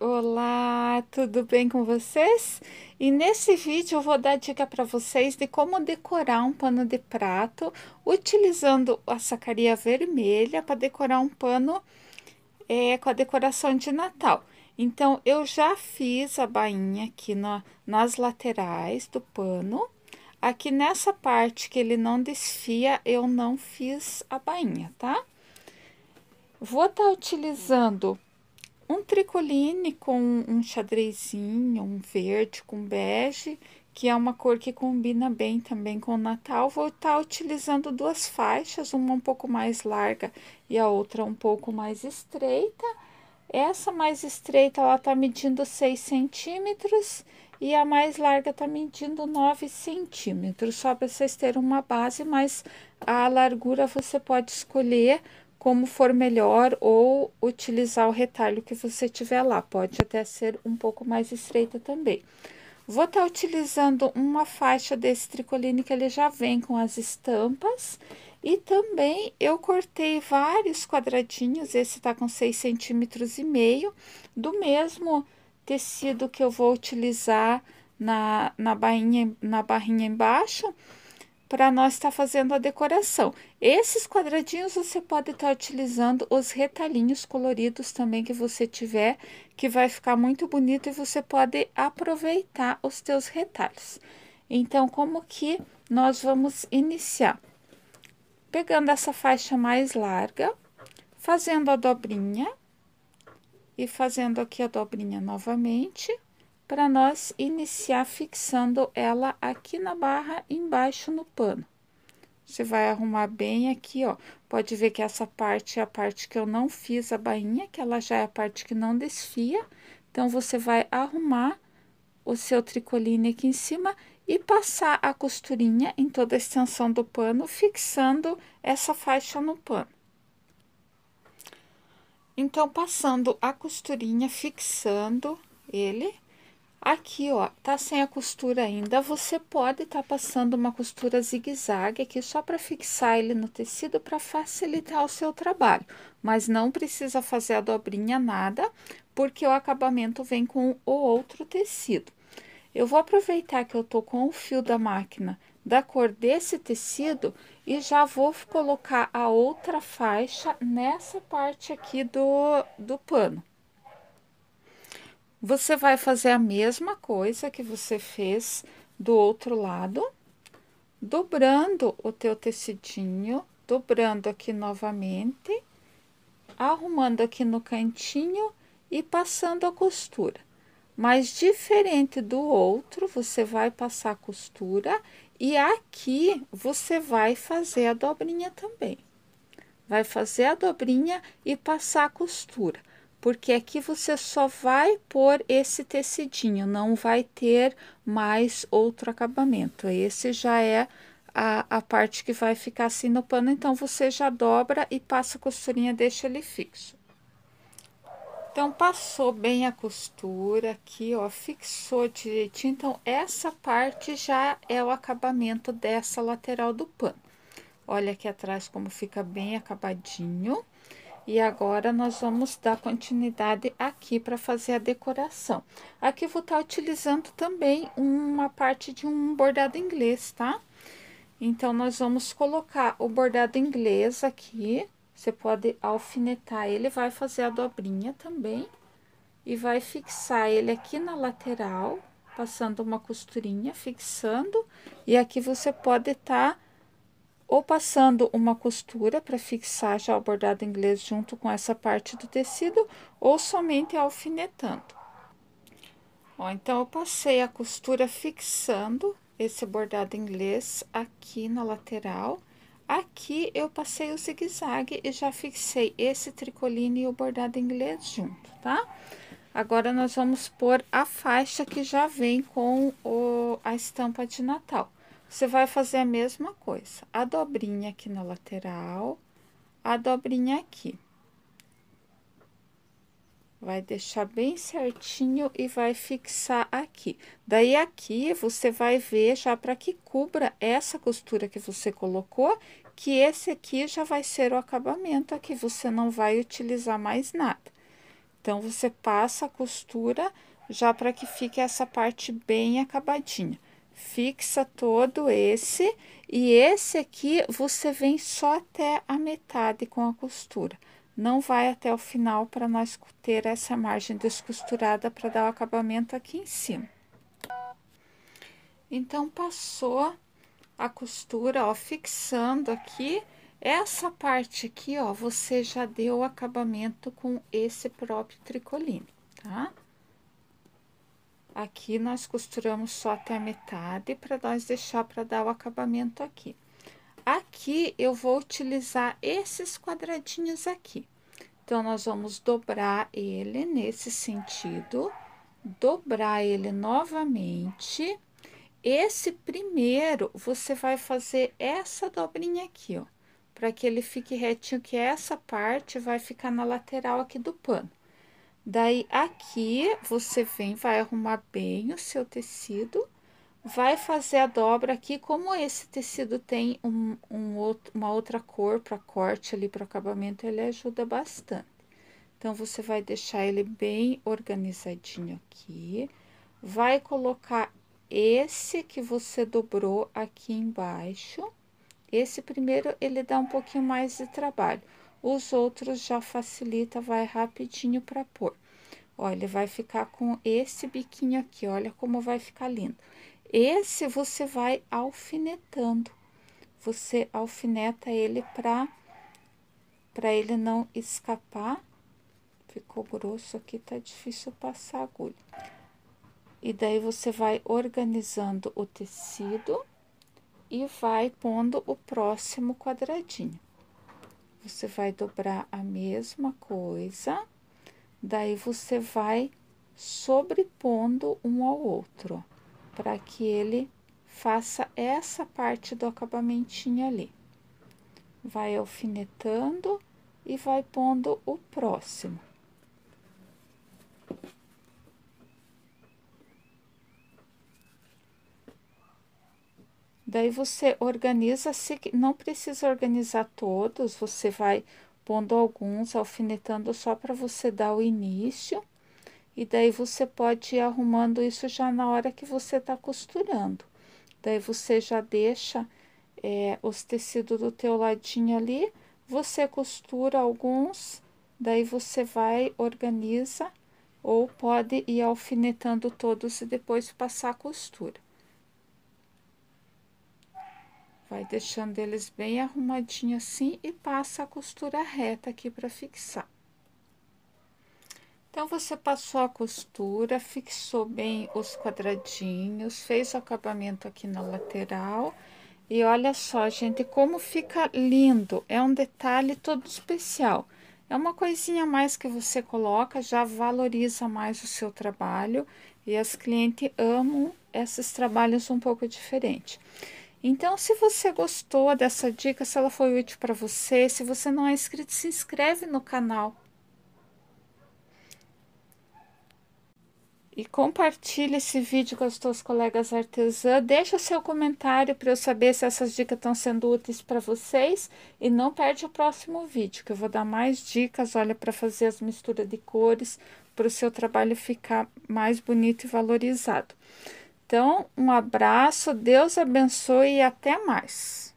Olá, tudo bem com vocês? E nesse vídeo eu vou dar dica para vocês de como decorar um pano de prato utilizando a sacaria vermelha para decorar um pano é, com a decoração de Natal. Então, eu já fiz a bainha aqui na, nas laterais do pano. Aqui nessa parte que ele não desfia, eu não fiz a bainha, tá? Vou estar tá utilizando um tricoline com um xadrezinho, um verde com bege, que é uma cor que combina bem também com o Natal. Vou estar tá utilizando duas faixas, uma um pouco mais larga e a outra um pouco mais estreita. Essa mais estreita, ela tá medindo 6 centímetros e a mais larga tá medindo 9 centímetros, só para vocês terem uma base, mas a largura você pode escolher como for melhor ou utilizar o retalho que você tiver lá. Pode até ser um pouco mais estreita também. Vou estar tá utilizando uma faixa desse tricoline que ele já vem com as estampas. E também eu cortei vários quadradinhos, esse tá com 6 centímetros e meio, do mesmo tecido que eu vou utilizar na, na, bainha, na barrinha embaixo para nós estar tá fazendo a decoração. Esses quadradinhos você pode estar tá utilizando os retalhinhos coloridos também que você tiver, que vai ficar muito bonito e você pode aproveitar os teus retalhos. Então, como que nós vamos iniciar? Pegando essa faixa mais larga, fazendo a dobrinha e fazendo aqui a dobrinha novamente para nós iniciar fixando ela aqui na barra embaixo no pano. Você vai arrumar bem aqui, ó. Pode ver que essa parte é a parte que eu não fiz a bainha, que ela já é a parte que não desfia. Então, você vai arrumar o seu tricoline aqui em cima e passar a costurinha em toda a extensão do pano, fixando essa faixa no pano. Então, passando a costurinha, fixando ele, Aqui, ó, tá sem a costura ainda, você pode estar tá passando uma costura zigue-zague aqui só para fixar ele no tecido para facilitar o seu trabalho, mas não precisa fazer a dobrinha nada, porque o acabamento vem com o outro tecido. Eu vou aproveitar que eu tô com o fio da máquina da cor desse tecido e já vou colocar a outra faixa nessa parte aqui do, do pano. Você vai fazer a mesma coisa que você fez do outro lado, dobrando o teu tecidinho, dobrando aqui novamente, arrumando aqui no cantinho e passando a costura. Mas diferente do outro, você vai passar a costura e aqui você vai fazer a dobrinha também. Vai fazer a dobrinha e passar a costura porque aqui você só vai pôr esse tecidinho, não vai ter mais outro acabamento. Esse já é a, a parte que vai ficar assim no pano, então você já dobra e passa a costurinha, deixa ele fixo. Então, passou bem a costura aqui, ó, fixou direitinho. Então, essa parte já é o acabamento dessa lateral do pano. Olha aqui atrás como fica bem acabadinho. E agora, nós vamos dar continuidade aqui para fazer a decoração. Aqui eu vou estar tá utilizando também uma parte de um bordado inglês, tá? Então, nós vamos colocar o bordado inglês aqui. Você pode alfinetar ele, vai fazer a dobrinha também. E vai fixar ele aqui na lateral, passando uma costurinha, fixando. E aqui você pode estar... Tá ou passando uma costura para fixar já o bordado inglês junto com essa parte do tecido, ou somente alfinetando. Ó, então, eu passei a costura fixando esse bordado inglês aqui na lateral. Aqui, eu passei o zigue-zague e já fixei esse tricoline e o bordado inglês junto, tá? Agora, nós vamos pôr a faixa que já vem com o, a estampa de Natal. Você vai fazer a mesma coisa. A dobrinha aqui na lateral, a dobrinha aqui. Vai deixar bem certinho e vai fixar aqui. Daí, aqui, você vai ver já para que cubra essa costura que você colocou, que esse aqui já vai ser o acabamento aqui, você não vai utilizar mais nada. Então, você passa a costura já para que fique essa parte bem acabadinha fixa todo esse e esse aqui você vem só até a metade com a costura. Não vai até o final para nós ter essa margem descosturada para dar o acabamento aqui em cima. Então, passou a costura, ó, fixando aqui. Essa parte aqui, ó, você já deu o acabamento com esse próprio tricoline, tá? Aqui nós costuramos só até a metade para nós deixar para dar o acabamento aqui. Aqui eu vou utilizar esses quadradinhos aqui. Então, nós vamos dobrar ele nesse sentido, dobrar ele novamente. Esse primeiro, você vai fazer essa dobrinha aqui, ó, para que ele fique retinho, que essa parte vai ficar na lateral aqui do pano. Daí, aqui, você vem, vai arrumar bem o seu tecido, vai fazer a dobra aqui, como esse tecido tem um, um outro, uma outra cor para corte ali, para acabamento, ele ajuda bastante. Então, você vai deixar ele bem organizadinho aqui, vai colocar esse que você dobrou aqui embaixo. Esse primeiro, ele dá um pouquinho mais de trabalho. Os outros já facilita, vai rapidinho para pôr. Olha, ele vai ficar com esse biquinho aqui, olha como vai ficar lindo. Esse você vai alfinetando. Você alfineta ele para para ele não escapar. Ficou grosso aqui, tá difícil passar a agulha. E daí você vai organizando o tecido e vai pondo o próximo quadradinho você vai dobrar a mesma coisa, daí você vai sobrepondo um ao outro, para que ele faça essa parte do acabamentinho ali. Vai alfinetando e vai pondo o próximo. Daí você organiza, se não precisa organizar todos, você vai pondo alguns, alfinetando só para você dar o início. E daí você pode ir arrumando isso já na hora que você está costurando. Daí você já deixa é, os tecidos do teu ladinho ali, você costura alguns, daí você vai, organiza, ou pode ir alfinetando todos e depois passar a costura. Vai deixando eles bem arrumadinho assim e passa a costura reta aqui para fixar. Então, você passou a costura, fixou bem os quadradinhos, fez o acabamento aqui na lateral. E olha só, gente, como fica lindo. É um detalhe todo especial. É uma coisinha a mais que você coloca, já valoriza mais o seu trabalho. E as clientes amam esses trabalhos um pouco diferentes. Então, se você gostou dessa dica, se ela foi útil para você, se você não é inscrito, se inscreve no canal. E compartilhe esse vídeo com as suas colegas artesãs. Deixa seu comentário para eu saber se essas dicas estão sendo úteis para vocês. E não perde o próximo vídeo, que eu vou dar mais dicas, olha, para fazer as misturas de cores, para o seu trabalho ficar mais bonito e valorizado. Então, um abraço, Deus abençoe e até mais.